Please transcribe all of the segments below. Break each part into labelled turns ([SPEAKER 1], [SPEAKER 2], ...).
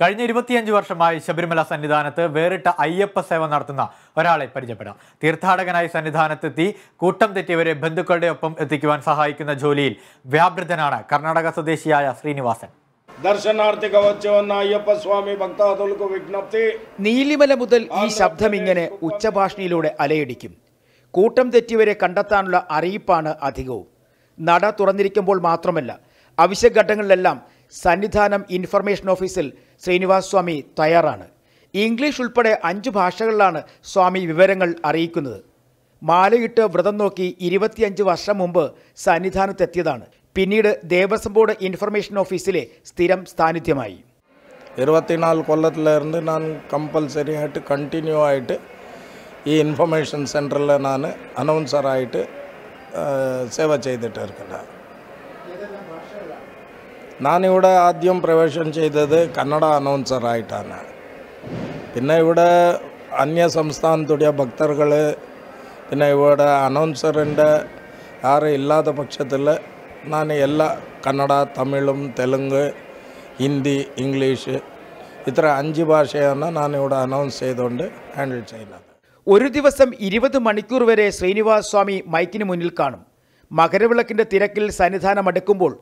[SPEAKER 1] കഴിഞ്ഞ ഇരുപത്തിയഞ്ച് വർഷമായി ശബരിമല സന്നിധാനത്ത് വേറിട്ട അയ്യപ്പ സേവ നടത്തുന്ന ഒരാളെ പരിചയപ്പെടാം തീർത്ഥാടകനായി സന്നിധാനത്തെത്തി കൂട്ടം തെറ്റിയവരെ ബന്ധുക്കളുടെ ഒപ്പം എത്തിക്കുവാൻ സഹായിക്കുന്ന ജോലിയിൽ വ്യാപൃതനാണ് കർണാടക സ്വദേശിയായ ശ്രീനിവാസൻ
[SPEAKER 2] ദർശനാർത്ഥിക വന്ന അയ്യപ്പ സ്വാമി ഭക്താതുൾക്ക് വിജ്ഞപ്തി
[SPEAKER 3] നീലിമല മുതൽ ഈ ശബ്ദം ഇങ്ങനെ ഉച്ചഭാഷണിയിലൂടെ അലയടിക്കും കൂട്ടം തെറ്റിയവരെ കണ്ടെത്താനുള്ള അറിയിപ്പാണ് അധികവും നട തുറന്നിരിക്കുമ്പോൾ മാത്രമല്ല അവശ്യഘട്ടങ്ങളിലെല്ലാം സന്നിധാനം ഇൻഫർമേഷൻ ഓഫീസിൽ ശ്രീനിവാസ് സ്വാമി തയ്യാറാണ് ഇംഗ്ലീഷ് ഉൾപ്പെടെ അഞ്ച് ഭാഷകളിലാണ് സ്വാമി വിവരങ്ങൾ അറിയിക്കുന്നത് മാലയിട്ട് വ്രതം നോക്കി ഇരുപത്തിയഞ്ച് വർഷം മുമ്പ് സന്നിധാനത്തെത്തിയതാണ് പിന്നീട് ദേവസ്വം ബോർഡ് ഇൻഫർമേഷൻ ഓഫീസിലെ സ്ഥിരം സാന്നിധ്യമായി
[SPEAKER 2] ഇരുപത്തിനാല് കൊല്ലത്തിലിരുന്ന് ഞാൻ കമ്പൽസറി ആയിട്ട് കണ്ടിന്യൂ ആയിട്ട് ഈ ഇൻഫർമേഷൻ സെൻറ്ററിൽ ഞാൻ അനൗൺസറായിട്ട് സേവ ചെയ്തിട്ട് ഞാനിവിടെ ആദ്യം പ്രവേശനം ചെയ്തത് കന്നഡ അനൗൺസറായിട്ടാണ് പിന്നെ ഇവിടെ അന്യ സംസ്ഥാനത്തുടയ ഭക്തർകൾ പിന്നെ ഇവിടെ അനൗൺസറിൻ്റെ ആരും ഇല്ലാത്ത പക്ഷത്തിൽ ഞാൻ എല്ലാ കന്നഡ തമിഴും തെലുങ്ക് ഹിന്ദി ഇംഗ്ലീഷ് ഇത്ര അഞ്ച് ഭാഷയാണ് ഞാൻ ഇവിടെ അനൗൺസ് ചെയ്തുകൊണ്ട് ഹാൻഡിൽ ചെയ്യുന്നത് ഒരു
[SPEAKER 3] ദിവസം ഇരുപത് മണിക്കൂർ വരെ ശ്രീനിവാസ് സ്വാമി മൈക്കിന് മുന്നിൽ കാണും മകരവിളക്കിൻ്റെ തിരക്കിൽ സന്നിധാനം അടുക്കുമ്പോൾ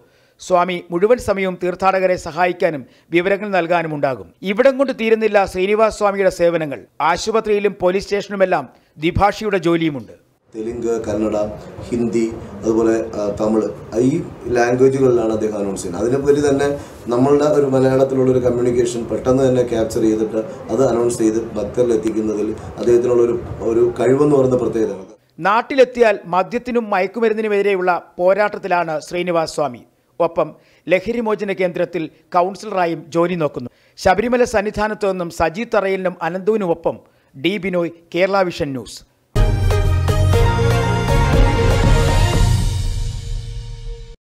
[SPEAKER 3] സ്വാമി മുഴുവൻ സമയവും തീർത്ഥാടകരെ സഹായിക്കാനും വിവരങ്ങൾ നൽകാനും ഉണ്ടാകും ഇവിടം കൊണ്ട് തീരുന്നില്ല ശ്രീനിവാസ് സ്വാമിയുടെ സേവനങ്ങൾ ആശുപത്രിയിലും പോലീസ് സ്റ്റേഷനുമെല്ലാം ദ്വിഭാഷയുടെ ജോലിയുമുണ്ട്
[SPEAKER 4] തെലുങ്ക് കന്നഡ ഹിന്ദി അതുപോലെ തമിഴ് ഈ ലാംഗ്വേജുകളിലാണ് അദ്ദേഹം അനൗൺസ് ചെയ്യുന്നത് അതിനെപ്പറ്റി തന്നെ നമ്മളുടെ ഒരു മലയാളത്തിലുള്ള ഒരു കമ്മ്യൂണിക്കേഷൻ പെട്ടെന്ന് തന്നെ ക്യാപ്ചർ ചെയ്തിട്ട് അത് അനൗൺസ് ചെയ്ത് ഭക്തരിൽ എത്തിക്കുന്നതിൽ അദ്ദേഹത്തിനുള്ള ഒരു ഒരു കഴിവെന്ന് പറയുന്ന പ്രത്യേകത
[SPEAKER 3] നാട്ടിലെത്തിയാൽ മദ്യത്തിനും മയക്കുമരുന്നിനുമെതിരെയുള്ള പോരാട്ടത്തിലാണ് ശ്രീനിവാസ് സ്വാമി ഒപ്പം ലഹരിമോചന കേന്ദ്രത്തിൽ കൗൺസിലറായും ജോലി നോക്കുന്നു ശബരിമല സന്നിധാനത്തു നിന്നും സജി തറയിലിനും അനന്തുവിനുമൊപ്പം D Binoy Kerala Vision news